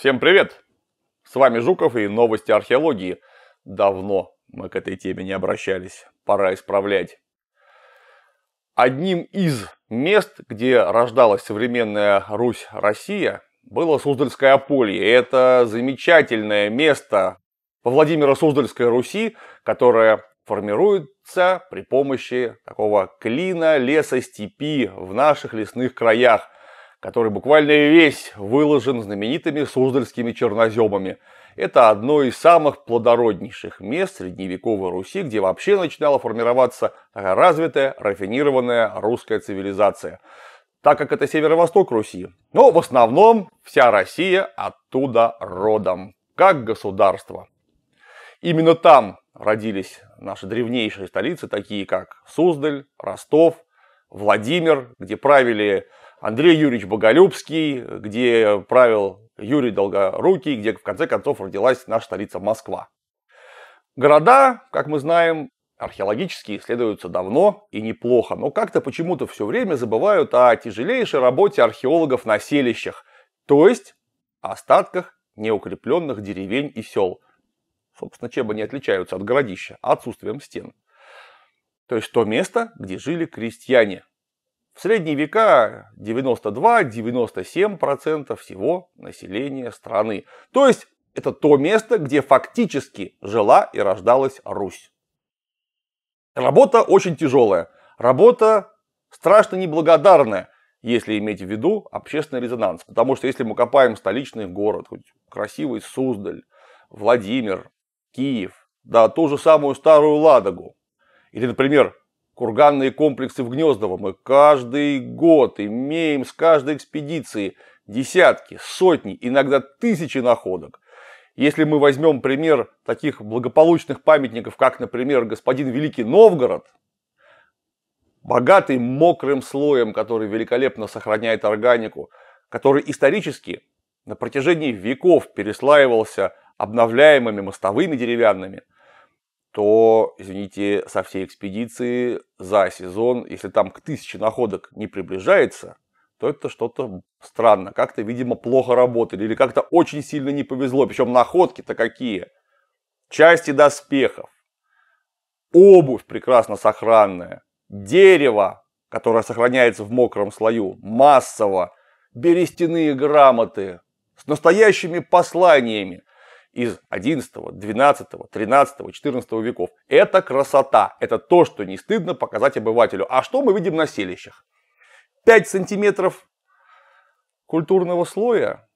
Всем привет! С вами Жуков и новости археологии. Давно мы к этой теме не обращались, пора исправлять. Одним из мест, где рождалась современная Русь-Россия, было Суздальское ополье. Это замечательное место по Владимиро-Суздальской Руси, которое формируется при помощи такого клина, леса, степи в наших лесных краях – который буквально весь выложен знаменитыми суздальскими черноземами. Это одно из самых плодороднейших мест средневековой Руси, где вообще начинала формироваться развитая, рафинированная русская цивилизация, так как это северо-восток Руси. Но в основном вся Россия оттуда родом, как государство. Именно там родились наши древнейшие столицы, такие как Суздаль, Ростов, Владимир, где правили Андрей Юрьевич Боголюбский, где правил Юрий Долгорукий, где в конце концов родилась наша столица Москва. Города, как мы знаем, археологически исследуются давно и неплохо, но как-то почему-то все время забывают о тяжелейшей работе археологов на селищах, то есть остатках неукрепленных деревень и сел. Собственно, чем они отличаются от городища? Отсутствием стен. То есть то место, где жили крестьяне, в средние века 92-97% всего населения страны. То есть это то место, где фактически жила и рождалась Русь. Работа очень тяжелая. Работа страшно неблагодарная, если иметь в виду общественный резонанс. Потому что если мы копаем столичный город, хоть красивый Суздаль, Владимир, Киев, да, ту же самую Старую Ладогу, или, например, курганные комплексы в Гнездово мы каждый год имеем с каждой экспедиции десятки, сотни, иногда тысячи находок. Если мы возьмем пример таких благополучных памятников, как, например, господин Великий Новгород, богатый мокрым слоем, который великолепно сохраняет органику, который исторически на протяжении веков переслаивался обновляемыми мостовыми деревянными – то, извините, со всей экспедиции за сезон, если там к тысяче находок не приближается, то это что-то странно. Как-то, видимо, плохо работали или как-то очень сильно не повезло. Причем находки-то какие? Части доспехов, обувь прекрасно сохранная, дерево, которое сохраняется в мокром слою, массово, берестяные грамоты с настоящими посланиями из 11, 12, 13, 14 веков. Это красота, это то, что не стыдно показать обывателю. А что мы видим на селищах? 5 сантиметров культурного слоя,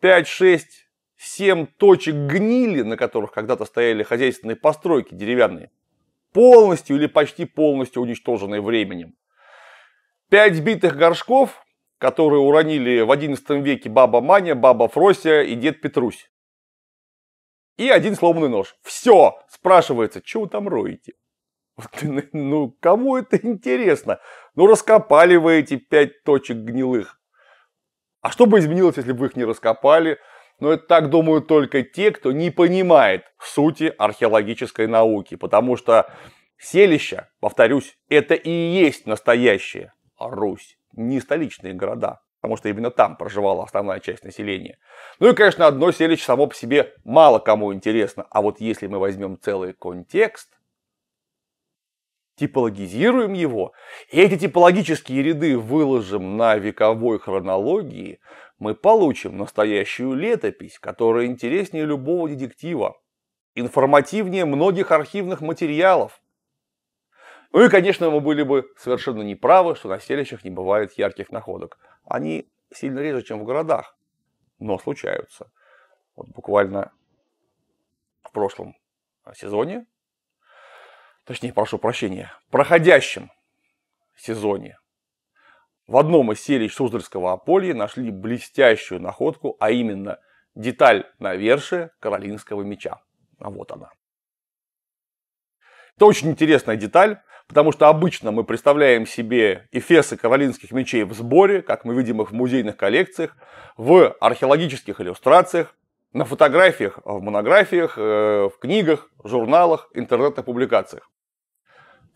5, 6, 7 точек гнили, на которых когда-то стояли хозяйственные постройки деревянные, полностью или почти полностью уничтоженные временем. 5 сбитых горшков, которые уронили в 11 веке баба Маня, баба Фрося и дед Петрусь и один сломанный нож. Все, спрашивается, что вы там роете? Ну, кому это интересно? Ну, раскопали вы эти пять точек гнилых. А что бы изменилось, если бы их не раскопали? Но это так думают только те, кто не понимает сути археологической науки. Потому что селища, повторюсь, это и есть настоящая Русь, не столичные города потому что именно там проживала основная часть населения. Ну и, конечно, одно селище само по себе мало кому интересно, а вот если мы возьмем целый контекст, типологизируем его, и эти типологические ряды выложим на вековой хронологии, мы получим настоящую летопись, которая интереснее любого детектива, информативнее многих архивных материалов. Ну и, конечно, мы были бы совершенно неправы, что на селищах не бывает ярких находок они сильно реже, чем в городах, но случаются. Вот буквально в прошлом сезоне, точнее, прошу прощения, проходящем сезоне в одном из селищ Суздальского Аполья нашли блестящую находку, а именно деталь навершия каролинского меча. А вот она. Это очень интересная деталь, потому что обычно мы представляем себе эфесы каролинских мечей в сборе, как мы видим их в музейных коллекциях, в археологических иллюстрациях, на фотографиях, в монографиях, э, в книгах, журналах, интернетных публикациях.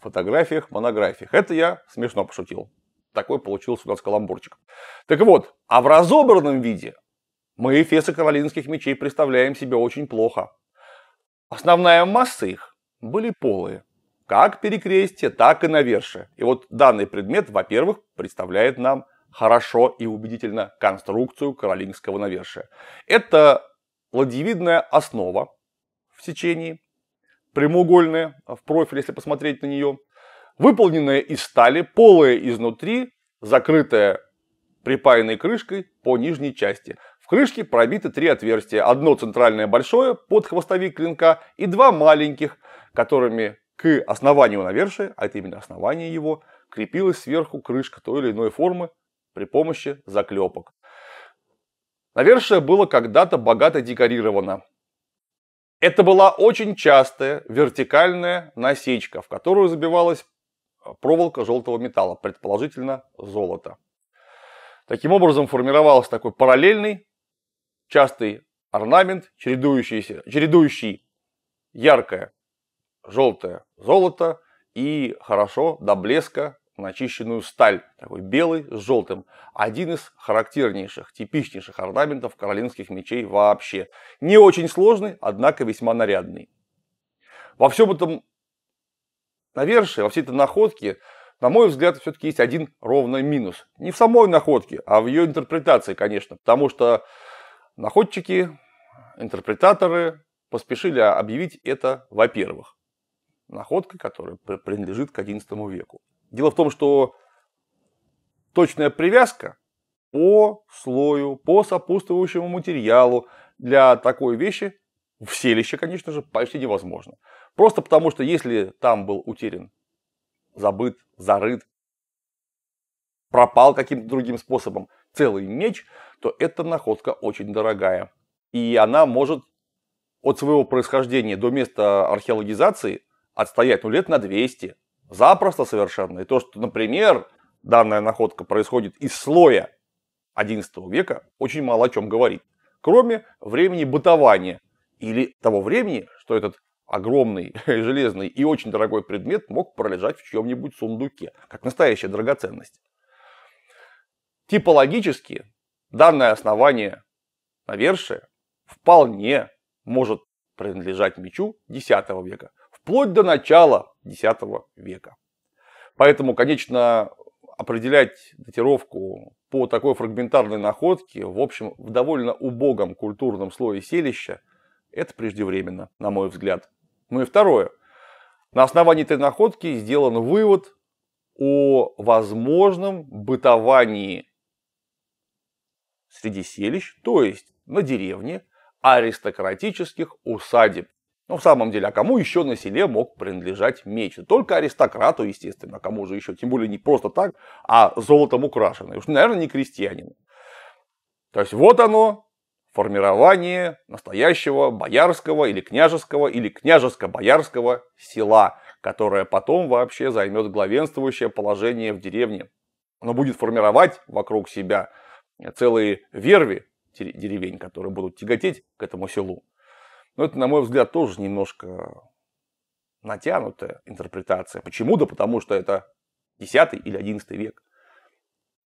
Фотографиях, монографиях. Это я смешно пошутил. Такой получился у нас каламбурчик. Так вот, а в разобранном виде мы эфесы каролинских мечей представляем себе очень плохо. Основная масса их были полые. Как перекрестие, так и навершие. И вот данный предмет, во-первых, представляет нам хорошо и убедительно конструкцию каролингского навершия. Это ладьевидная основа в сечении, прямоугольная в профиль, если посмотреть на нее, выполненная из стали, полая изнутри, закрытая припаянной крышкой по нижней части. В крышке пробиты три отверстия, одно центральное большое под хвостовик клинка и два маленьких – которыми к основанию навершия, а это именно основание его, крепилась сверху крышка той или иной формы при помощи заклепок. Навершие было когда-то богато декорировано. Это была очень частая вертикальная насечка, в которую забивалась а, проволока желтого металла, предположительно золото. Таким образом формировался такой параллельный, частый орнамент, чередующийся, чередующий яркое желтое золото и хорошо до блеска начищенную сталь, такой белый с желтым. Один из характернейших, типичнейших орнаментов каролинских мечей вообще. Не очень сложный, однако весьма нарядный. Во всем этом навершие, во всей этой находке, на мой взгляд, все-таки есть один ровно минус. Не в самой находке, а в ее интерпретации, конечно. Потому что находчики, интерпретаторы поспешили объявить это, во-первых находка, которая принадлежит к XI веку. Дело в том, что точная привязка по слою, по сопутствующему материалу для такой вещи в селище, конечно же, почти невозможно. Просто потому, что если там был утерян, забыт, зарыт, пропал каким-то другим способом целый меч, то эта находка очень дорогая. И она может от своего происхождения до места археологизации отстоять, ну, лет на 200. Запросто совершенно. И то, что, например, данная находка происходит из слоя XI века, очень мало о чем говорит. Кроме времени бытования или того времени, что этот огромный железный и очень дорогой предмет мог пролежать в чем нибудь сундуке, как настоящая драгоценность. Типологически данное основание навершие вполне может принадлежать мечу X века вплоть до начала X века. Поэтому, конечно, определять датировку по такой фрагментарной находке, в общем, в довольно убогом культурном слое селища, это преждевременно, на мой взгляд. Ну и второе. На основании этой находки сделан вывод о возможном бытовании среди селищ, то есть на деревне, аристократических усадеб, но ну, в самом деле, а кому еще на селе мог принадлежать меч? Только аристократу, естественно, а кому же еще? Тем более не просто так, а золотом украшенный. Уж, наверное, не крестьянин. То есть вот оно, формирование настоящего боярского или княжеского или княжеско-боярского села, которое потом вообще займет главенствующее положение в деревне. Оно будет формировать вокруг себя целые верви деревень, которые будут тяготеть к этому селу. Но это, на мой взгляд, тоже немножко натянутая интерпретация. Почему? Да потому что это 10 или 11 век.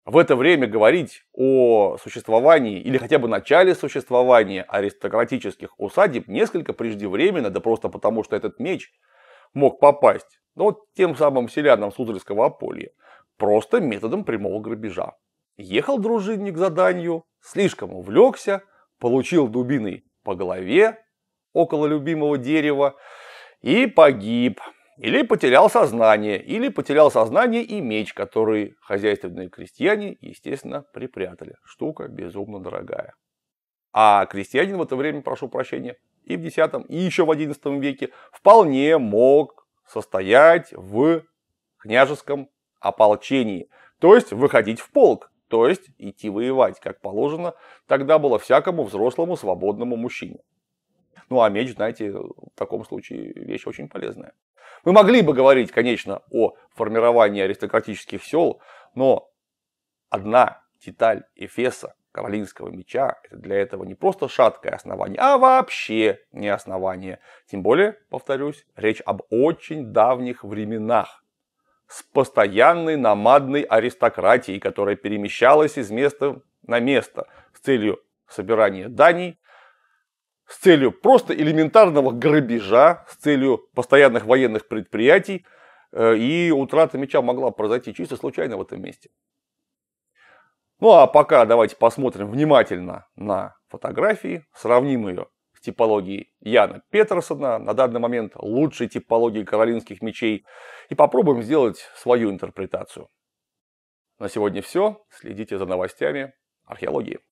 В это время говорить о существовании или хотя бы начале существования аристократических усадеб несколько преждевременно, да просто потому, что этот меч мог попасть ну, вот тем самым селянам Суздальского ополья, просто методом прямого грабежа. Ехал дружинник за данью, слишком увлекся, получил дубиной по голове, около любимого дерева и погиб. Или потерял сознание, или потерял сознание и меч, который хозяйственные крестьяне, естественно, припрятали. Штука безумно дорогая. А крестьянин в это время, прошу прощения, и в X, и еще в XI веке вполне мог состоять в княжеском ополчении, то есть выходить в полк, то есть идти воевать, как положено тогда было всякому взрослому свободному мужчине. Ну а меч, знаете, в таком случае вещь очень полезная. Мы могли бы говорить, конечно, о формировании аристократических сел, но одна деталь Эфеса, Каролинского меча, это для этого не просто шаткое основание, а вообще не основание. Тем более, повторюсь, речь об очень давних временах с постоянной намадной аристократией, которая перемещалась из места на место с целью собирания даний с целью просто элементарного грабежа, с целью постоянных военных предприятий, э, и утрата меча могла произойти чисто случайно в этом месте. Ну а пока давайте посмотрим внимательно на фотографии, сравним ее с типологией Яна Петерсона, на данный момент лучшей типологией каролинских мечей, и попробуем сделать свою интерпретацию. На сегодня все. Следите за новостями археологии.